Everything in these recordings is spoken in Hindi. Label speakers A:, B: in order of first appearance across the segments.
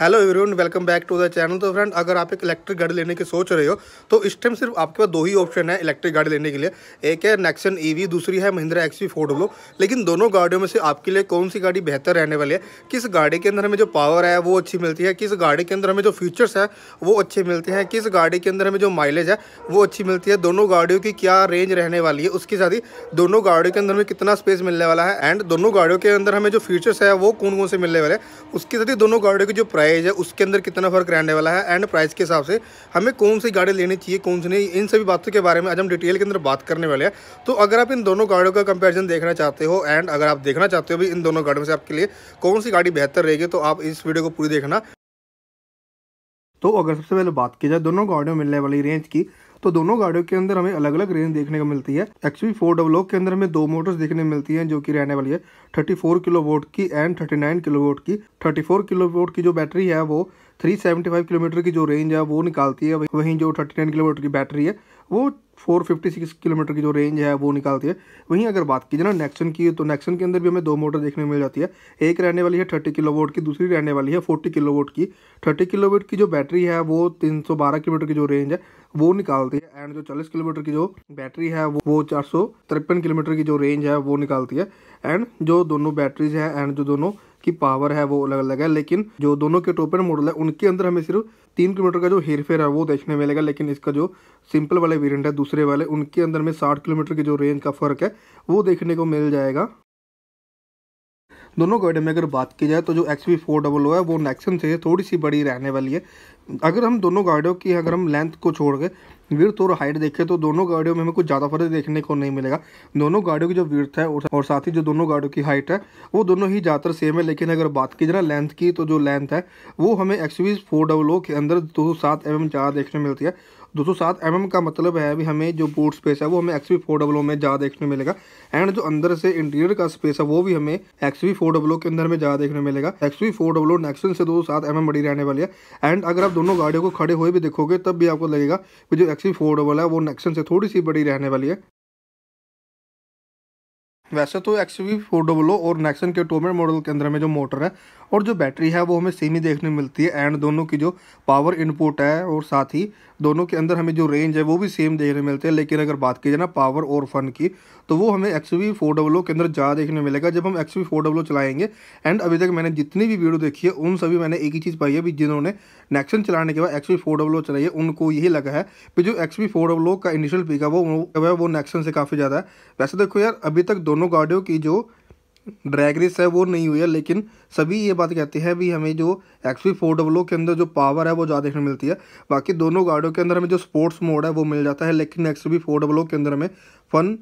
A: hello everyone welcome back to the channel तो फ्रेंड अगर आप एक इलेक्ट्रिक गाड़ी लेने की सोच रहे हो तो इस टाइम सिर्फ आपके पास दो ही ऑप्शन है इलेक्ट्रिक गाड़ी लेने के लिए एक है नेक्सन ईवी e दूसरी है महिंद्रा एक्सवी फोर लेकिन दोनों गाड़ियों में से आपके लिए कौन सी गाड़ी बेहतर रहने वाली है किस गाड़ी के अंदर हमें जो पावर है वो अच्छी मिलती है किस गाड़ी के अंदर हमें जो फीचर्स है वो अच्छे मिलते हैं किस गाड़ी के अंदर हमें जो माइलेज है वो अच्छी मिलती है दोनों गाड़ियों की क्या रेंज रहने वाली है उसके साथ ही दोनों गाड़ियों के अंदर हमें कितना स्पेस मिलने वाला है एंड दोनों गाड़ियों के अंदर हमें जो फीचर्स है वो कौन कौन से मिलने वाले हैं उसके साथ ही दोनों गाड़ियों की जो प्राइस प्राइस है उसके अंदर कितना फ़र्क रहने वाला है एंड प्राइस के हिसाब से हमें कौन सी गाड़ी लेनी चाहिए कौन सी नहीं इन सभी बातों के बारे में आज हम डिटेल के अंदर बात करने वाले हैं तो अगर आप इन दोनों गाड़ियों का कंपेरिजन देखना चाहते हो एंड अगर आप देखना चाहते हो भी इन दोनों गाड़ियों से आपके लिए कौन सी गाड़ी बेहतर रहेगी तो आप इस वीडियो को पूरी देखना तो अगर सबसे पहले बात की जाए दोनों गाड़ियों मिलने वाली रेंज की तो दोनों गाड़ियों के अंदर हमें अलग अलग रेंज देखने को मिलती है एक्चुअली फोर डबल के अंदर हमें दो मोटर्स देखने मिलती हैं जो कि रहने वाली है 34 किलो वोट की एंड 39 किलो वोट की 34 किलो वोट की जो बैटरी है वो 375 किलोमीटर की जो रेंज है वो निकालती है वहीं जो 39 किलोमीटर की बैटरी है वो 456 किलोमीटर की जो रेंज है वो निकालती है वहीं अगर बात की जाए ना नेक्सन की तो नेक्सन के अंदर भी हमें दो मोटर देखने मिल जाती है एक रहने वाली है थर्टी किलोवोट की दूसरी रहने वाली है फोर्टी किलोवोट की थर्टी किलोवोट की जो बैटरी है वो तीन सौ बारह किलोमीटर की जो रेंज है वो निकालती है एंड जो चालीस किलोमीटर की जो बैटरी है वो वो चार सौ तिरपन किलोमीटर की जो रेंज है वो निकालती है एंड जो दोनों बैटरीज हैं एंड जो दोनों की पावर है वो अलग अलग है लेकिन जो दोनों के टोपेन मॉडल है उनके अंदर हमें सिर्फ तीन किलोमीटर का जो हेरफेर है वो देखने मिलेगा लेकिन इसका जो सिंपल वाले वेरियंट है दूसरे वाले उनके अंदर में साठ किलोमीटर की जो रेंज का फ़र्क है वो देखने को मिल जाएगा दोनों गाड़ी में अगर बात की जाए तो जो X V four double O है वो नेक्सन से थोड़ी सी बड़ी रहने वाली है अगर हम दोनों गाड़ियों की अगर हम लेंथ को छोड़ के वीर्थ और हाइट देखें तो दोनों गाड़ियों में हमें कुछ ज़्यादा फर्क देखने को नहीं मिलेगा दोनों गाड़ियों की जो वीर्थ है और साथ ही जो दोनों गाड़ियों की हाइट है वो दोनों ही ज़्यादातर सेम है लेकिन अगर बात की जाए लेंथ की तो जो लेंथ है वो हमें X V four double O के अंदर दो सात एम एम ज़्यादा देखने मिलती है दो सौ सात एम का मतलब है भी हमें जो बूट स्पेस है वो हमें एक्स वी फोर डब्लो में ज़्यादा देखने मिलेगा एंड जो अंदर से इंटीरियर का स्पेस है वो भी हमें एक्स वी फोर डब्लो के अंदर में ज़्यादा देखने मिलेगा X V four double o Nexon से दो सौ सात एम बड़ी रहने वाली है एंड अगर आप दोनों गाड़ियों को खड़े हुए भी देखोगे तब भी आपको लगेगा कि जो एक्स वी फोर डबल है वो नेक्सन से थोड़ी सी बड़ी रहने वाली है वैसे तो एक्स वी फोर डब्लो और नेक्सन के टोमेट मॉडल के अंदर में जो मोटर है और जो बैटरी है वो हमें सेम ही देखने मिलती है एंड दोनों की जो पावर इनपुट है और साथ ही दोनों के अंदर हमें जो रेंज है वो भी सेम देखने मिलते हैं लेकिन अगर बात की जाए ना पावर और फन की तो वो हमें एक्स वी फोर डब्लो के अंदर ज़्यादा देखने मिलेगा जब हम एक्स वी फोर चलाएंगे एंड अभी तक मैंने जितनी भी वीडियो देखी है उन सभी मैंने एक ही चीज़ पाई है भी जिन्होंने नेक्सन चलाने के बाद एक्स वी फोर चलाई है उनको यही लगा है कि जो एक्स वी फोर डब्लो का इनिशियल पीक है वो वो नेक्सन से काफ़ी ज़्यादा है वैसे देखो यार अभी तक दोनों गाड़ियों की जो ड्रैग रेस है वो नहीं हुई है लेकिन सभी ये बात कहते हैं भी हमें जो एक्स पी फोर डब्लो के अंदर जो पावर है वो ज़्यादा देखने मिलती है बाकी दोनों गाड़ियों के अंदर हमें जो स्पोर्ट्स मोड है वो मिल जाता है लेकिन एक्स पी फोर डब्लो के अंदर हमें फन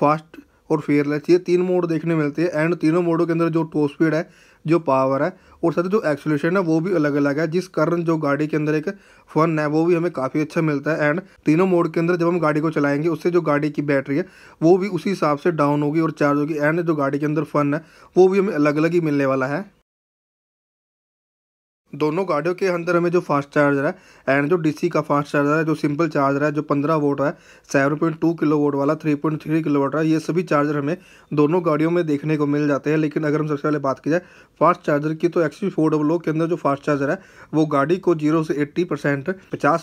A: फास्ट और फेयरलेस ये तीन मोड देखने मिलते हैं एंड तीनों मोडों के अंदर जो टो स्पीड है जो पावर है और साथ ही जो एक्सोलेशन है वो भी अलग अलग है जिस कारण जो गाड़ी के अंदर एक फन है वो भी हमें काफ़ी अच्छा मिलता है एंड तीनों मोड के अंदर जब हम गाड़ी को चलाएंगे उससे जो गाड़ी की बैटरी है वो भी उसी हिसाब से डाउन होगी और चार्ज होगी एंड जो गाड़ी के अंदर फन है वो भी हमें अलग अलग ही मिलने वाला है दोनों गाड़ियों के अंदर हमें जो फास्ट चार्जर है एंड जो डीसी का फास्ट चार्जर है जो सिंपल चार्जर है जो 15 वोट है 7.2 किलो वोट वाला 3.3 किलो वोट है ये सभी चार्जर हमें दोनों गाड़ियों में देखने को मिल जाते हैं लेकिन अगर हम सबसे पहले बात की जाए फास्ट चार्जर की तो एक्सपी फोर डब्लो के अंदर जो फास्ट चार्जर है वो गाड़ी को जीरो से एट्टी परसेंट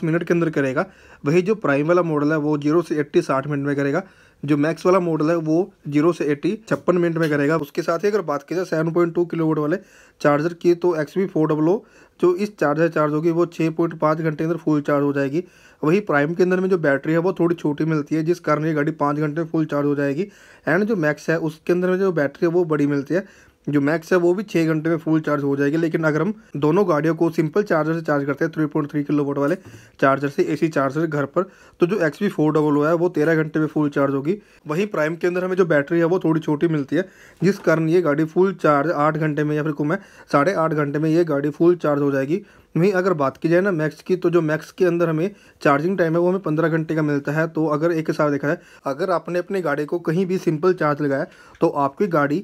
A: मिनट के अंदर करेगा वही जो प्राइम वाला मॉडल है वो जीरो से एट्टी साठ मिनट में करेगा जो मैक्स वाला मॉडल है वो जीरो से एटी छप्पन मिनट में करेगा उसके साथ ही अगर बात की जाए सेवन पॉइंट टू किलो वाले चार्जर की तो एक्स वी फोर डब्लो जो इस चार्जर चार्ज होगी वो छः पॉइंट पाँच घंटे के अंदर फुल चार्ज हो जाएगी वही प्राइम के अंदर में जो बैटरी है वो थोड़ी छोटी मिलती है जिस कारण ये गाड़ी पाँच घंटे में फुल चार्ज हो जाएगी एंड जो मैक्स है उसके अंदर में जो बैटरी है वो बड़ी मिलती है जो मैक्स है वो भी छः घंटे में फुल चार्ज हो जाएगी लेकिन अगर हम दोनों गाड़ियों को सिंपल चार्जर से चार्ज करते हैं three point three kilowatt वाले चार्जर से एसी चार्जर घर पर तो जो एक्स पी फोर डबल है वो तेरह घंटे में फुल चार्ज होगी वहीं प्राइम के अंदर हमें जो बैटरी है वो थोड़ी छोटी मिलती है जिस कारण ये गाड़ी फुल चार्ज आठ घंटे में या फिर कुमें साढ़े आठ घंटे में ये गाड़ी फुल चार्ज हो जाएगी वहीं अगर बात की जाए ना मैक्स की तो जो मैक्स के अंदर हमें चार्जिंग टाइम है वो हमें पंद्रह घंटे का मिलता है तो अगर एक हिसाब देखा है अगर आपने अपनी गाड़ी को कहीं भी सिंपल चार्ज लगाया तो आपकी गाड़ी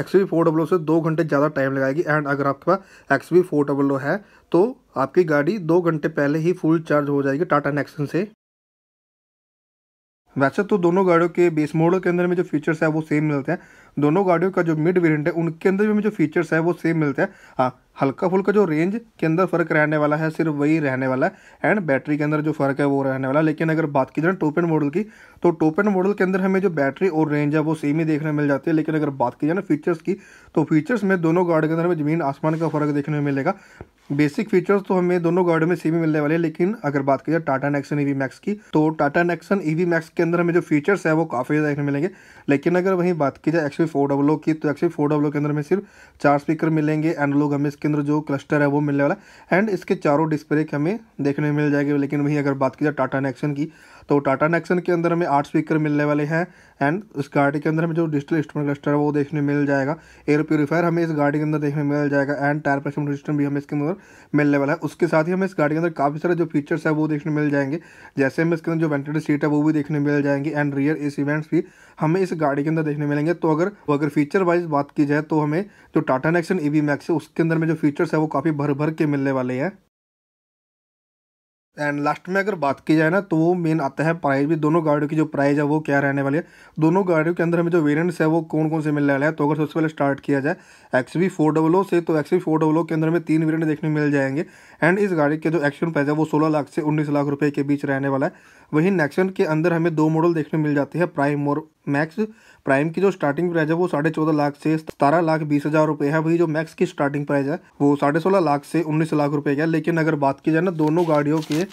A: एक्स वी फोर डब्लो से दो घंटे ज़्यादा टाइम लगाएगी एंड अगर आपके पास एक्स वी फोर डब्लो है तो आपकी गाड़ी दो घंटे पहले ही फुल चार्ज हो जाएगी टाटा नेक्सन से वैसे तो दोनों गाड़ियों के बेस मॉडल के अंदर में जो फीचर्स है वो सेम मिलते हैं दोनों गाड़ियों का जो मिड वेरियंट है उनके अंदर भी हमें जो फीचर्स है वो सेम मिलते हैं हाँ हल्का फुल्का जो रेंज के अंदर फ़र्क रहने वाला है सिर्फ वही रहने वाला है एंड बैटरी के अंदर जो फ़र्क है वो रहने वाला है लेकिन अगर बात की जाए टोप एंड मॉडल की तो टोप एंड मॉडल के अंदर हमें जो बैटरी और रेंज है वो सेम ही देखने मिल जाती है लेकिन अगर बात की जाए ना फीचर्स की तो फीचर्स में दोनों गाड़ी के अंदर हमें ज़मीन आसमान का फ़र्क देखने में मिलेगा बेसिक फीचर्स तो हमें दोनों गाड़ियों में सेम ही मिलने वाले हैं लेकिन अगर बात की जाए टाटा नेक्सन ई मैक्स की तो टाटा नेक्सन ई मैक्स के अंदर हमें जो फीचर्स है वो काफ़ी ज़्यादा देखने मिलेंगे लेकिन अगर वहीं बात की जाए एक्स फोर डब्लो की तो एक्चुअली फोर डब्लो के अंदर में सिर्फ चार स्पीकर मिलेंगे लोग हमें इसके अंदर जो क्लस्टर है वो मिलने वाला है एंड इसके चारों डिस्प्ले हमें देखने मिल जाएंगे लेकिन वहीं अगर बात की जाए टाटा नेक्सन की तो टाटा नेक्सन के अंदर हमें आठ स्पीकर मिलने वाले हैं एंड उस गाड़ी के अंदर हमें जो डिजिटल इंस्ट्रोमेंट क्लस्टर है वो देखने मिल जाएगा एयर प्योरीफायर हमें इस गाड़ी के अंदर देखने मिल जाएगा एंड टायर प्रेशर सिस्टम भी हमें इसके अंदर मिलने वाला है उसके साथ ही हमें इस गाड़ी के अंदर काफ़ी सारे जो फीचर्स है वो देखने मिल जाएंगे जैसे हमें इसके अंदर जो वेंटेड सीट है वो भी देखने मिल जाएंगे एंड रियर एस इवेंट्स भी हमें इस गाड़ी के अंदर देखने मिलेंगे तो अगर पर अगर फीचर वाइज बात की जाए तो हमें जो Tata Nexon E V Max है उसके अंदर में जो फीचर्स है वो काफ़ी भर भर के मिलने वाले हैं एंड लास्ट में अगर बात की जाए ना तो वो मेन आता है प्राइस भी दोनों गाड़ियों की जो प्राइस है वो क्या रहने वाली है दोनों गाड़ियों के अंदर हमें जो वेरिएंट्स है वो कौन कौन से मिलने वाले हैं तो अगर सबसे पहले स्टार्ट किया जाए X V four double O से तो X V four double O के अंदर हमें तीन वेरिएंट देखने मिल जाएंगे एंड इस गाड़ी के जो एक्शन प्राइस है वो सोलह लाख से उन्नीस लाख रुपये के बीच रहने वाला है वहीं नेक्सन के अंदर हमें दो मॉडल देखने मिल जाती है प्राइम और मैक्स प्राइम की जो स्टार्टिंग प्राइस है वो साढ़े चौदह लाख से सतारह लाख बीस हज़ार रुपये है वही जो मैक्स की स्टार्टिंग प्राइस है वो साढ़े सोलह लाख से उन्नीस लाख रुपये का है लेकिन अगर बात की जाए ना दोनों गाड़ियों के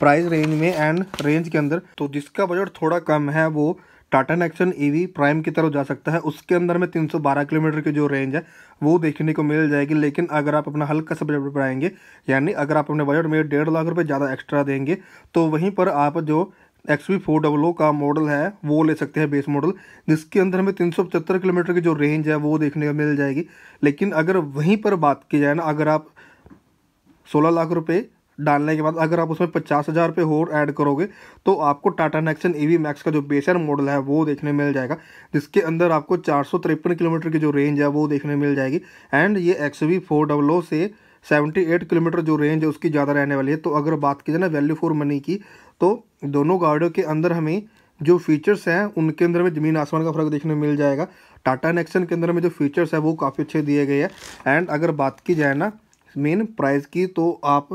A: प्राइस रेंज में एंड रेंज के अंदर तो जिसका बजट थोड़ा कम है वो टाटा नेक्सन ईवी प्राइम की तरफ जा सकता है उसके अंदर में 312 किलोमीटर की जो रेंज है वो देखने को मिल जाएगी लेकिन अगर आप अपना हल्का सा बजट बढ़ाएंगे यानी अगर आप अपने बजट में डेढ़ लाख रुपये ज़्यादा एक्स्ट्रा देंगे तो वहीं पर आप जो X V four double O का मॉडल है वो ले सकते हैं बेस मॉडल जिसके अंदर हमें तीन सौ पचहत्तर किलोमीटर की जो रेंज है वो देखने को मिल जाएगी लेकिन अगर वहीं पर बात की जाए ना अगर आप सोलह लाख रुपये डालने के बाद अगर आप उसमें पचास हज़ार रुपये और ऐड करोगे तो आपको Tata Nexon E V Max का जो बेसर मॉडल है वो देखने मिल जाएगा जिसके अंदर आपको चार सौ तिरपन किलोमीटर की जो रेंज है वो देखने मिल जाएगी एंड ये X V four double O से सेवेंटी एट किलोमीटर जो रेंज है उसकी ज़्यादा रहने वाली है तो अगर बात की जाए ना वैल्यू फॉर मनी की तो दोनों गाड़ियों के अंदर हमें जो फीचर्स हैं उनके अंदर में ज़मीन आसमान का फ़र्क देखने मिल जाएगा टाटा नेक्सन के अंदर में जो फीचर्स है वो काफ़ी अच्छे दिए गए हैं एंड अगर बात की जाए ना मेन प्राइस की तो आप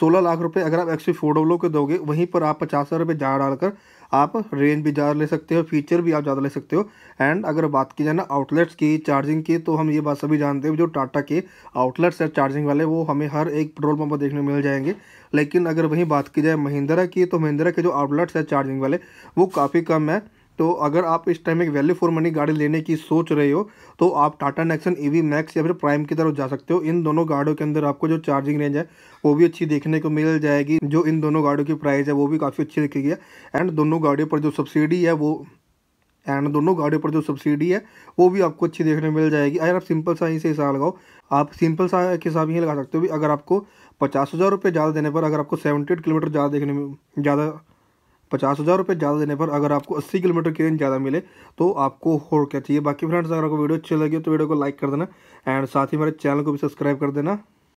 A: सोलह लाख रुपए अगर आप एक्स फोर डब्लो के दोगे वहीं पर आप पचास हज़ार रुपये जा डालकर आप रेंज भी ज़्यादा ले सकते हो फीचर भी आप ज़्यादा ले सकते हो एंड अगर बात की जाए ना आउटलेट्स की चार्जिंग की तो हम ये बात सभी जानते हैं जो टाटा के आउटलेट्स हैं चार्जिंग वाले वो हमें हर एक पेट्रोल पंप पर देखने मिल जाएंगे लेकिन अगर वहीं बात की जाए महिंद्रा की तो महिंद्रा के जो आउटलेट्स है चार्जिंग वाले वो काफ़ी कम है तो अगर आप इस टाइम एक वैल्यू फॉर मनी गाड़ी लेने की सोच रहे हो तो आप टाटा नेक्सन ई मैक्स या फिर प्राइम की तरफ जा सकते हो इन दोनों गाड़ियों के अंदर आपको जो चार्जिंग रेंज है वो भी अच्छी देखने को मिल जाएगी जो इन दोनों गाड़ियों की प्राइस है वो भी काफ़ी अच्छी दिखेगी एंड दोनों गाड़ियों पर जो सब्सिडी है वो एंड दोनों गाड़ियों पर जो सब्सिडी है वो भी आपको अच्छी देखने मिल जाएगी अगर आप सिंपल सा ही से हिसाब लगाओ आप सिंपल सा के हिसाब ही लगा सकते हो भी अगर आपको पचास हज़ार रुपये ज़्यादा देने पर अगर आपको सेवेंटी एट किलोमीटर ज़्यादा देखने में ज़्यादा पचास हज़ार रुपये ज़्यादा देने पर अगर आपको अस्सी किलोमीटर की रेंज ज़्यादा मिले तो आपको हो क्या चाहिए बाकी फ्रेंड्स अगर आपको वीडियो अच्छी लगी तो वीडियो को लाइक कर देना एंड साथ ही मेरे चैनल को भी सब्सक्राइब कर देना